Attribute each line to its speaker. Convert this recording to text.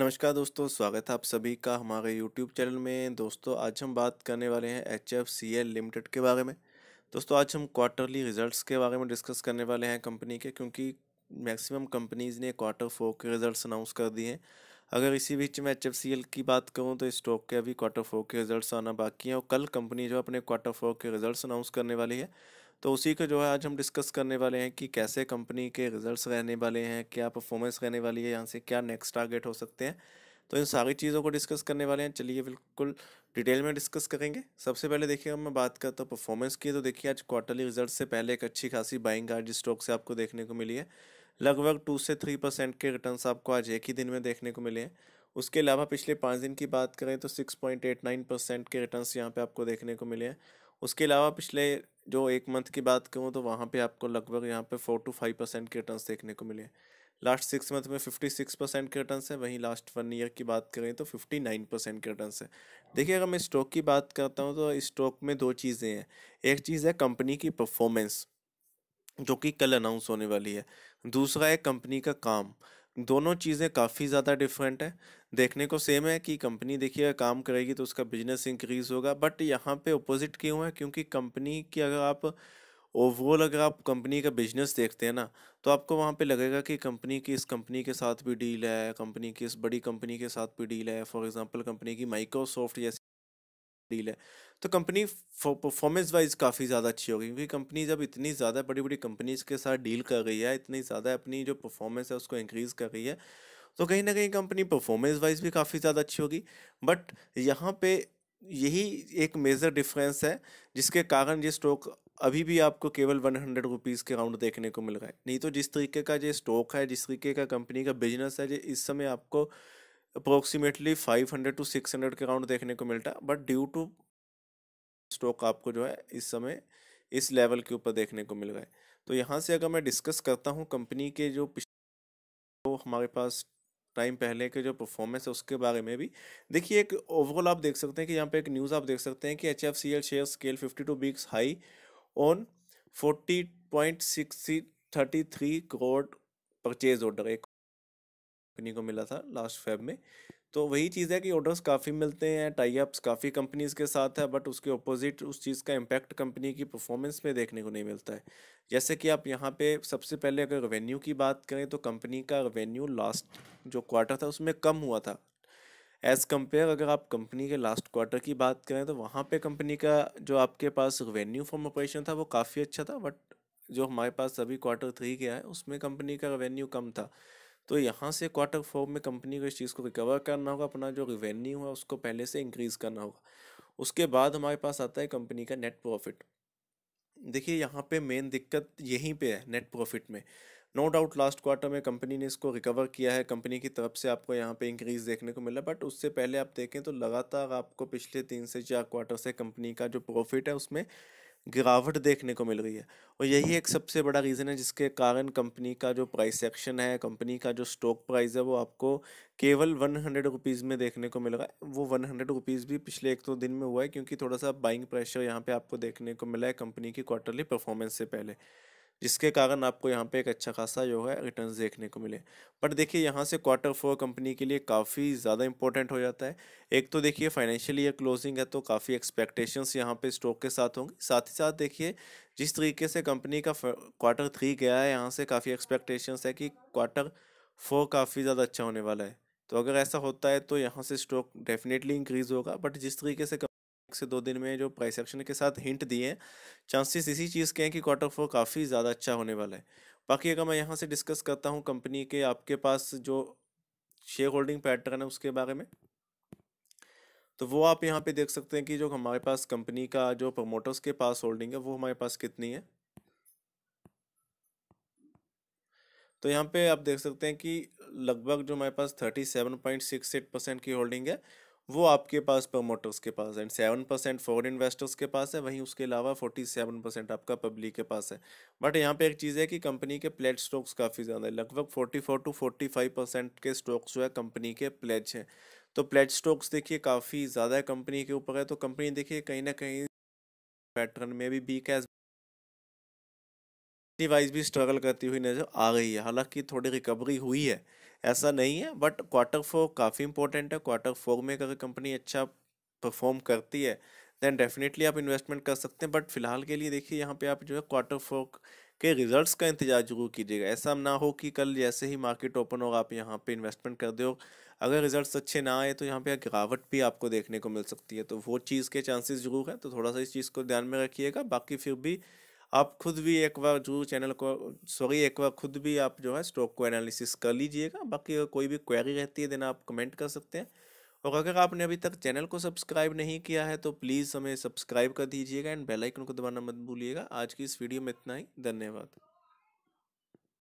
Speaker 1: नमस्कार दोस्तों स्वागत है आप सभी का हमारे YouTube चैनल में दोस्तों आज हम बात करने वाले हैं H F C L limited के बारे में दोस्तों आज हम क्वार्टरली रिजल्ट्स के बारे में डिस्कस करने वाले हैं कंपनी के क्योंकि मैक्सिमम कंपनीज़ ने क्वार्टर फोर के रिजल्ट्स अनाउंस कर दिए हैं अगर इसी बीच में एच एफ सी एल की बात करूँ तो स्टॉक के अभी क्वार्टर फोर के रिज़ल्ट आना बाकी हैं और कल कंपनी जो अपने क्वार्टर फोर के रिज़ल्ट अनाउंस करने वाली है तो उसी को जो है आज हम डिस्कस करने वाले हैं कि कैसे कंपनी के रिजल्ट्स रहने वाले हैं क्या परफॉर्मेंस रहने वाली है यहाँ से क्या नेक्स्ट टारगेट हो सकते हैं तो इन सारी चीज़ों को डिस्कस करने वाले हैं चलिए बिल्कुल डिटेल में डिस्कस करेंगे सबसे पहले देखिए मैं बात करता हूँ परफॉर्मेंस की तो देखिए आज क्वार्टरली रिजल्ट से पहले एक अच्छी खासी बाइंग आज स्टॉक से आपको देखने को मिली है लगभग टू से थ्री परसेंट के रिटर्न आपको आज एक ही दिन में देखने को मिले हैं उसके अलावा पिछले पाँच दिन की बात करें तो six point eight nine percent के रिटर्न यहाँ पे आपको देखने को मिले हैं उसके अलावा पिछले जो एक मंथ की बात करूँ तो वहाँ पे आपको लगभग यहाँ पे फोर टू फाइव परसेंट के रिटर्न देखने को मिले लास्ट सिक्स मंथ में फिफ्टी सिक्स परसेंट के रिटर्न है वहीं लास्ट वन ईयर की बात करें तो फिफ्टी नाइन परसेंट के रिटर्न है देखिए अगर मैं स्टॉक की बात करता हूँ तो स्टॉक में दो चीज़ें हैं एक चीज़ है कंपनी की परफॉर्मेंस जो कि कल अनाउंस होने वाली है दूसरा है कंपनी का काम दोनों चीज़ें काफ़ी ज़्यादा डिफरेंट है देखने को सेम है कि कंपनी देखिए काम करेगी तो उसका बिजनेस इंक्रीज होगा बट यहाँ पे अपोजिट क्यों है क्योंकि कंपनी की अगर आप ओवरऑल अगर आप कंपनी का बिजनेस देखते हैं ना तो आपको वहाँ पे लगेगा कि कंपनी की इस कंपनी के साथ भी डील है कंपनी की इस बड़ी कंपनी के साथ भी डील है फॉर एग्जांपल कंपनी की माइक्रोसॉफ्ट जैसी डील है तो कंपनी परफॉर्मेंस वाइज काफ़ी ज़्यादा अच्छी होगी क्योंकि कंपनी जब इतनी ज़्यादा बड़ी बड़ी कंपनीज के साथ डील कर रही है इतनी ज़्यादा अपनी जो परफॉर्मेंस है उसको इंक्रीज़ कर रही है तो कहीं ना कहीं कंपनी परफॉर्मेंस वाइज भी काफ़ी ज़्यादा अच्छी होगी बट यहाँ पे यही एक मेजर डिफरेंस है जिसके कारण ये स्टॉक अभी भी आपको केवल वन हंड्रेड रुपीज़ के राउंड देखने को मिल रहा है नहीं तो जिस तरीके का ये स्टॉक है जिस तरीके का कंपनी का बिजनेस है ये इस समय आपको approximately five hundred to six hundred के अराउंड देखने को मिलता बट ड्यू टू स्टॉक आपको जो है इस समय इस लेवल के ऊपर देखने को मिल गए तो यहाँ से अगर मैं डिस्कस करता हूँ कंपनी के जो तो हमारे पास टाइम पहले के जो परफॉर्मेंस है उसके बारे में भी देखिए एक ओवरऑल आप देख सकते हैं कि यहाँ पे एक न्यूज़ आप देख सकते हैं कि H F C L share scale fifty two weeks high on forty point six thirty three crore purchase order एक कंपनी को मिला था लास्ट फेब में तो वही चीज़ है कि ऑर्डर्स काफ़ी मिलते हैं टाई अप्स काफ़ी कंपनीज़ के साथ है बट उसके ऑपोजिट उस चीज़ का इम्पैक्ट कंपनी की परफॉर्मेंस में देखने को नहीं मिलता है जैसे कि आप यहाँ पे सबसे पहले अगर रेवेन्यू की बात करें तो कंपनी का रेवेन्यू लास्ट जो क्वार्टर था उसमें कम हुआ था एज़ कम्पेयर अगर आप कंपनी के लास्ट क्वार्टर की बात करें तो वहाँ पर कंपनी का जो आपके पास रेवेन्यू फॉर्म ऑपरेशन था वो काफ़ी अच्छा था बट जो हमारे पास अभी क्वार्टर थ्री गया है उसमें कंपनी का रेवेन्यू कम था तो यहाँ से क्वार्टर फोर में कंपनी को इस चीज़ को रिकवर करना होगा अपना जो रिवेन्यू है उसको पहले से इंक्रीज़ करना होगा उसके बाद हमारे पास आता है कंपनी का नेट प्रॉफिट देखिए यहाँ पे मेन दिक्कत यहीं पे है नेट प्रॉफिट में नो डाउट लास्ट क्वार्टर में कंपनी ने इसको रिकवर किया है कंपनी की तरफ से आपको यहाँ पे इंक्रीज़ देखने को मिला बट उससे पहले आप देखें तो लगातार आपको पिछले तीन से चार क्वार्टर से कंपनी का जो प्रॉफिट है उसमें गिरावट देखने को मिल रही है और यही एक सबसे बड़ा रीज़न है जिसके कारण कंपनी का जो प्राइस एक्शन है कंपनी का जो स्टॉक प्राइस है वो आपको केवल वन हंड्रेड रुपीज़ में देखने को मिल रहा है वो वन हंड्रेड रुपीज़ भी पिछले एक दो तो दिन में हुआ है क्योंकि थोड़ा सा बाइंग प्रेशर यहाँ पे आपको देखने को मिला है कंपनी की क्वार्टरली परफॉर्मेंस से पहले जिसके कारण आपको यहाँ पे एक अच्छा खासा जो है रिटर्न देखने को मिले बट देखिए यहाँ से क्वार्टर फोर कंपनी के लिए काफ़ी ज़्यादा इंपॉर्टेंट हो जाता है एक तो देखिए फाइनेंशियल ईयर क्लोजिंग है तो काफ़ी एक्सपेक्टेशंस यहाँ पे स्टॉक के साथ होंगी साथ ही साथ देखिए जिस तरीके से कंपनी का क्वार्टर थ्री गया है यहाँ से काफ़ी एक्सपेक्टेशंस है कि क्वार्टर फोर काफ़ी ज़्यादा अच्छा होने वाला है तो अगर ऐसा होता है तो यहाँ से स्टॉक डेफिनेटली इंक्रीज़ होगा बट जिस तरीके से एक से दो दिन में जो प्राइस एक्शन के साथ हिंट दिए हैं चांसेस इसी चीज़ के हैं कि क्वार्टर फोर काफ़ी ज़्यादा अच्छा होने वाला है बाकी अगर मैं यहाँ से डिस्कस करता हूँ कंपनी के आपके पास जो शेयर होल्डिंग पैटर्न है उसके बारे में तो वो आप यहाँ पे देख सकते हैं कि जो हमारे पास कंपनी का जो प्रमोटर्स के पास होल्डिंग है वो हमारे पास कितनी है तो यहाँ पे आप देख सकते हैं कि लगभग जो हमारे पास thirty seven point six eight percent की होल्डिंग है वो आपके पास प्रमोटर्स के पास and seven percent foreign investors के पास है वहीं उसके अलावा फोर्टी सेवन परसेंट आपका पब्लिक के पास है बट यहाँ पे एक चीज़ है कि कंपनी के प्लेज स्टॉक्स काफ़ी ज़्यादा है लगभग forty four to forty five percent के स्टॉक्स जो है कंपनी के प्लेज हैं तो प्लेज स्टॉक्स देखिए काफ़ी ज़्यादा है कंपनी के ऊपर है तो कंपनी देखिए कहीं ना कहीं पैटर्न में भी बी है वाइज भी स्ट्रगल करती हुई नज़र आ गई है हालांकि थोड़ी रिकवरी हुई है ऐसा नहीं है बट क्वार्टर फोर काफ़ी इंपॉर्टेंट है क्वार्टर फोर में अगर कंपनी अच्छा परफॉर्म करती है देन डेफिनेटली आप इन्वेस्टमेंट कर सकते हैं बट फिलहाल के लिए देखिए यहाँ पे आप जो है क्वार्टर फोर के रिजल्ट्स का इंतजार जरूर कीजिएगा ऐसा ना हो कि कल जैसे ही मार्केट ओपन होगा आप यहाँ पे इन्वेस्टमेंट कर दो अगर रिजल्ट्स अच्छे ना आए तो यहाँ पे गिरावट भी आपको देखने को मिल सकती है तो वो चीज़ के चांसेस जरूर है तो थोड़ा सा इस चीज़ को ध्यान में रखिएगा बाकी फिर भी आप खुद भी एक बार जू चैनल को सॉरी एक बार खुद भी आप जो है स्टॉक को एनालिसिस कर लीजिएगा बाकी कोई भी क्वेरी रहती है देना आप कमेंट कर सकते हैं और अगर आपने अभी तक चैनल को सब्सक्राइब नहीं किया है तो प्लीज़ हमें सब्सक्राइब कर दीजिएगा एंड बेलाइकन को दबाना मत भूलिएगा आज की इस वीडियो में इतना ही धन्यवाद